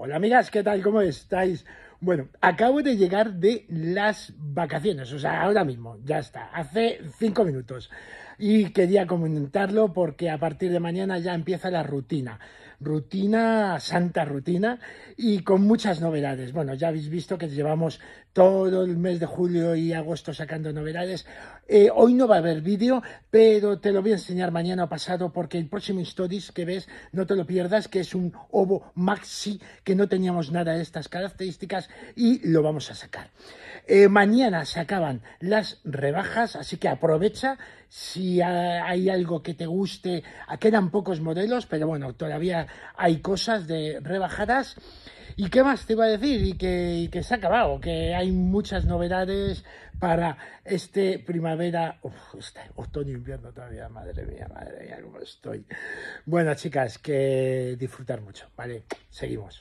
Hola amigas, ¿qué tal? ¿Cómo estáis? Bueno, acabo de llegar de las vacaciones, o sea, ahora mismo, ya está, hace cinco minutos. Y quería comentarlo porque a partir de mañana ya empieza la rutina. Rutina, santa rutina, y con muchas novedades. Bueno, ya habéis visto que llevamos todo el mes de julio y agosto sacando novedades. Eh, hoy no va a haber vídeo, pero te lo voy a enseñar mañana o pasado porque el próximo Stories que ves, no te lo pierdas, que es un ovo maxi, que no teníamos nada de estas características y lo vamos a sacar. Eh, mañana se acaban las rebajas, así que aprovecha si hay algo que te guste. Quedan pocos modelos, pero bueno, todavía hay cosas de rebajadas. ¿Y qué más te iba a decir? Y que, se ha acabado, que hay muchas novedades para este primavera, otoño este otoño invierno todavía, madre mía, madre mía, cómo estoy. Bueno, chicas, que disfrutar mucho, ¿vale? Seguimos.